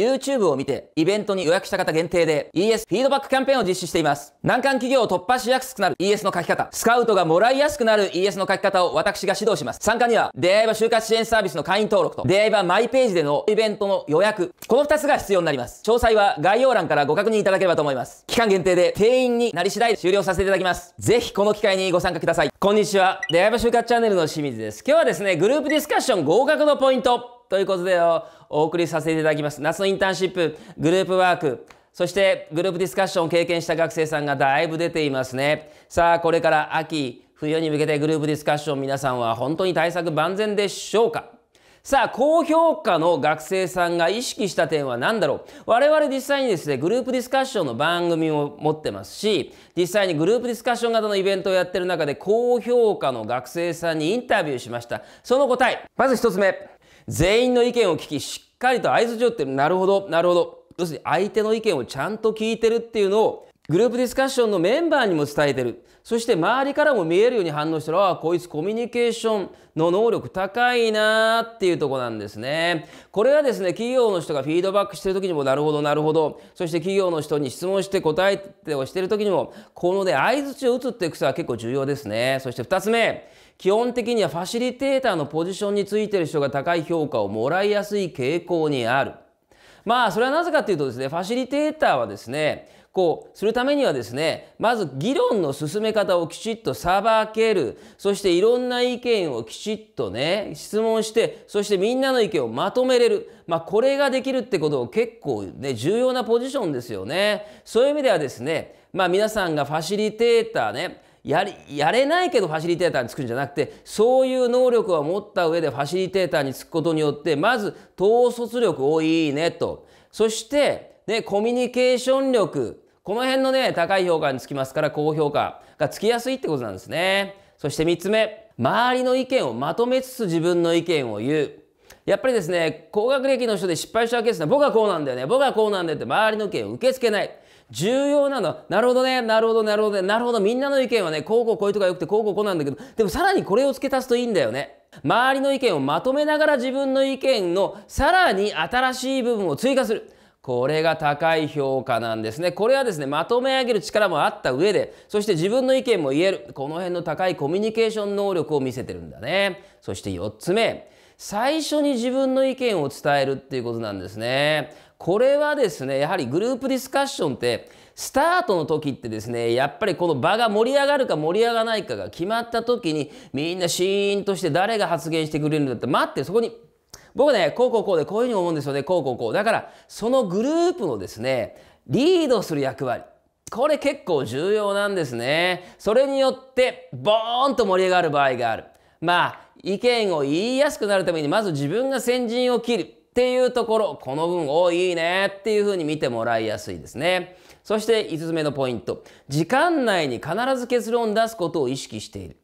YouTube を見て、イベントに予約した方限定で ES フィードバックキャンペーンを実施しています。難関企業を突破しやすくなる ES の書き方、スカウトがもらいやすくなる ES の書き方を私が指導します。参加には、出会い場就活支援サービスの会員登録と、出会い場マイページでのイベントの予約、この2つが必要になります。詳細は概要欄からご確認いただければと思います。期間限定で定員になり次第終了させていただきます。ぜひこの機会にご参加ください。こんにちは。出会い場就活チャンネルの清水です。今日はですね、グループディスカッション合格のポイント。ということでお送りさせていただきます。夏のインターンシップ、グループワーク、そしてグループディスカッションを経験した学生さんがだいぶ出ていますね。さあ、これから秋、冬に向けてグループディスカッション皆さんは本当に対策万全でしょうかさあ、高評価の学生さんが意識した点は何だろう我々実際にですね、グループディスカッションの番組を持ってますし、実際にグループディスカッション型のイベントをやってる中で、高評価の学生さんにインタビューしました。その答え、まず1つ目、全員の意見を聞きしっかりと相づを打ってなるほどなるほど要するに相手の意見をちゃんと聞いてるっていうのをグループディスカッションのメンバーにも伝えてるそして周りからも見えるように反応したらああこいつコミュニケーションの能力高いなっていうとこなんですねこれはですね企業の人がフィードバックしてる時にもなるほどなるほどそして企業の人に質問して答えてをしてる時にもこのね相づちを打つっていう癖は結構重要ですねそして2つ目基本的にはファシリテーターのポジションについてる人が高い評価をもらいやすい傾向にある。まあそれはなぜかというとですねファシリテーターはですねこうするためにはですねまず議論の進め方をきちっとさばけるそしていろんな意見をきちっとね質問してそしてみんなの意見をまとめれる、まあ、これができるってことを結構ね重要なポジションですよね。そういう意味ではですねまあ皆さんがファシリテーターねやりやれないけどファシリテーターにつくんじゃなくてそういう能力を持った上でファシリテーターにつくことによってまず統率力をいいねとそして、ね、コミュニケーション力この辺のね高い評価につきますから高評価がつきやすいってことなんですね。そして3つ目周りの意見をまとめつつ自分の意見を言う。やっぱりですね高学歴の人で失敗したわけですね僕はこうなんだよね僕はこうなんだよって周りの意見を受け付けない重要なのなるほどねなるほどなるほどねなるほどみんなの意見はねこうこうこういうとこがよくてこうこうこうなんだけどでもさらにこれを付け足すといいんだよね周りの意見をまとめながら自分の意見のさらに新しい部分を追加するこれが高い評価なんですね。これはですね、まとめ上げる力もあった上で、そして自分の意見も言える。この辺の高いコミュニケーション能力を見せてるんだね。そして4つ目、最初に自分の意見を伝えるっていうことなんですね。これはですね、やはりグループディスカッションって、スタートの時ってですね、やっぱりこの場が盛り上がるか盛り上がらないかが決まった時に、みんなシーンとして誰が発言してくれるんだって待って、そこに、僕ね、こうこうこうでこういうふうに思うんですよね、こうこうこう。だから、そのグループのですね、リードする役割。これ結構重要なんですね。それによって、ボーンと盛り上がる場合がある。まあ、意見を言いやすくなるために、まず自分が先陣を切る。っていうところこの文をいいねっていうふうに見てもらいやすいですねそして5つ目のポイント時間内に必ず結論を出すことを意識している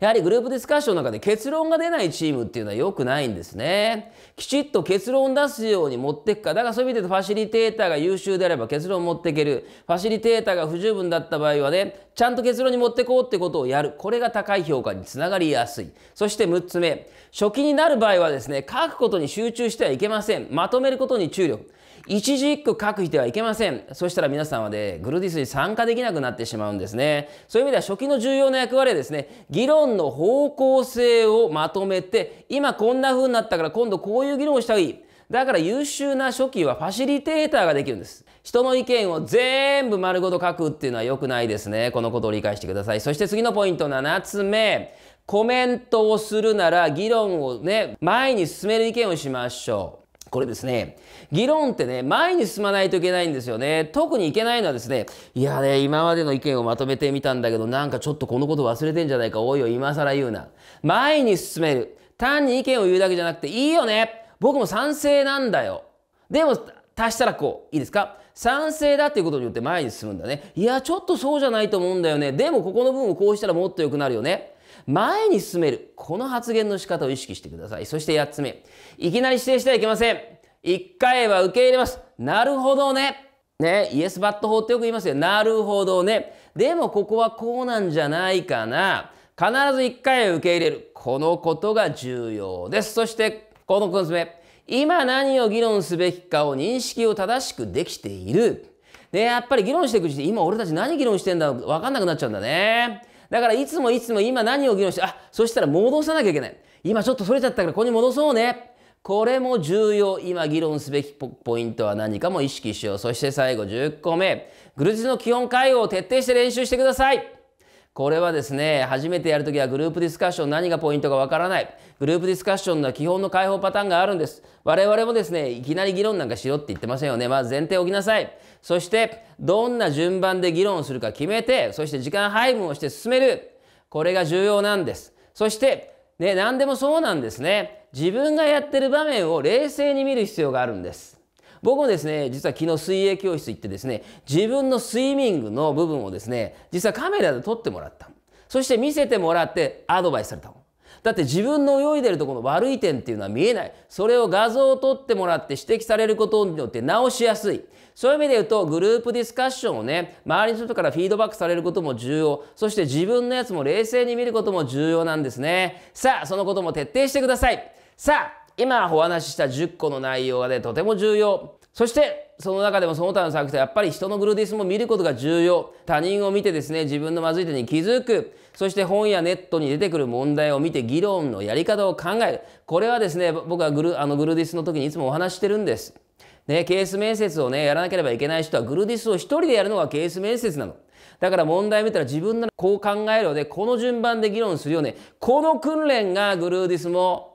やはりグループディスカッションの中で結論が出ないチームっていうのは良くないんですね。きちっと結論出すように持っていくか。だからそういう意味で言うとファシリテーターが優秀であれば結論を持っていける。ファシリテーターが不十分だった場合はね、ちゃんと結論に持ってこうってことをやる。これが高い評価につながりやすい。そして6つ目。初期になる場合はですね、書くことに集中してはいけません。まとめることに注力。一字一句書く人はいけませんそしたら皆さんはねグルディスに参加できなくなってしまうんですねそういう意味では初期の重要な役割はですね議論の方向性をまとめて今こんな風になったから今度こういう議論をした方がいいだから優秀な初期はファシリテーターができるんです。人の意見を全部丸ごと書くっていうのは良くないですね。このことを理解してください。そして次のポイント7つ目。コメントをするなら議論をね、前に進める意見をしましょう。これですね、議論ってね、前に進まないといけないんですよね。特にいけないのはですね、いやね、今までの意見をまとめてみたんだけど、なんかちょっとこのこと忘れてんじゃないか、おいおい、今更言うな。前に進める。単に意見を言うだけじゃなくて、いいよね。僕も賛成なんだよ。でも、足したらこう。いいですか賛成だっていうことによって前に進むんだね。いや、ちょっとそうじゃないと思うんだよね。でも、ここの部分をこうしたらもっと良くなるよね。前に進める。この発言の仕方を意識してください。そして8つ目。いきなり指定してはいけません。1回は受け入れます。なるほどね。ね、イエスバット法ってよく言いますよ。なるほどね。でもここはこうなんじゃないかな。必ず1回受け入れる。このことが重要です。そしてこの9つ目。今何を議論すべきかを認識を正しくできている。で、やっぱり議論していくうちに今俺たち何議論してんだ分かんなくなっちゃうんだね。だからいつもいつも今何を議論して、あ、そしたら戻さなきゃいけない。今ちょっとそれちゃったからここに戻そうね。これも重要。今議論すべきポイントは何かも意識しよう。そして最後10個目。グルーズの基本会合を徹底して練習してください。これはですね初めてやるときはグループディスカッション何がポイントかわからないグループディスカッションの基本の解放パターンがあるんです我々もですねいきなり議論なんかしろって言ってませんよねまず前提を置きなさいそしてどんな順番で議論をするか決めてそして時間配分をして進めるこれが重要なんですそしてね何でもそうなんですね自分がやってる場面を冷静に見る必要があるんです僕もですね、実は昨日水泳教室行ってですね、自分のスイミングの部分をですね、実はカメラで撮ってもらった。そして見せてもらってアドバイスされただって自分の泳いでるところの悪い点っていうのは見えない。それを画像を撮ってもらって指摘されることによって直しやすい。そういう意味で言うと、グループディスカッションをね、周りの人からフィードバックされることも重要。そして自分のやつも冷静に見ることも重要なんですね。さあ、そのことも徹底してください。さあ、今お話しした10個の内容がねとても重要そしてその中でもその他の作品はやっぱり人のグルディスも見ることが重要他人を見てですね自分のまずい点に気づくそして本やネットに出てくる問題を見て議論のやり方を考えるこれはですね僕はグルあのグルディスの時にいつもお話してるんです、ね、ケース面接をねやらなければいけない人はグルディスを一人でやるのがケース面接なのだから問題見たら自分ならこう考えるよねこの順番で議論するよねこの訓練がグルーディスも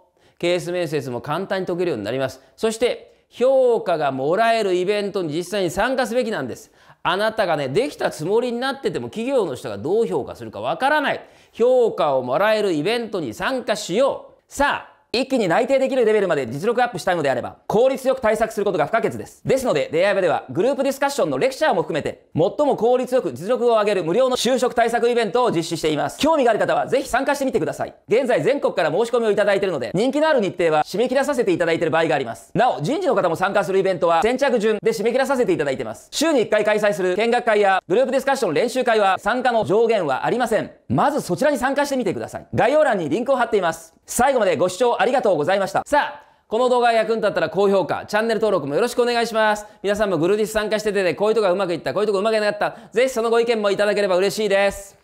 ケース面接も簡単に解けるようになります。そして評価がもらえるイベントに実際に参加すべきなんです。あなたがね、できたつもりになってても企業の人がどう評価するかわからない。評価をもらえるイベントに参加しよう。さあ、一気に内定できるレベルまで実力アップしたいのであれば、効率よく対策することが不可欠です。ですので、出会い場では、グループディスカッションのレクチャーも含めて、最も効率よく実力を上げる無料の就職対策イベントを実施しています。興味がある方は、ぜひ参加してみてください。現在、全国から申し込みをいただいているので、人気のある日程は締め切らさせていただいている場合があります。なお、人事の方も参加するイベントは、先着順で締め切らさせていただいています。週に1回開催する見学会や、グループディスカッション練習会は、参加の上限はありません。まずそちらに参加してみてください。概要欄にリンクを貼っています。最後までご視聴ありがとうございました。さあ、この動画が役に立ったら高評価、チャンネル登録もよろしくお願いします。皆さんもグルディス参加してて、ね、こういうとこがうまくいった、こういうとこうまくいなかった、ぜひそのご意見もいただければ嬉しいです。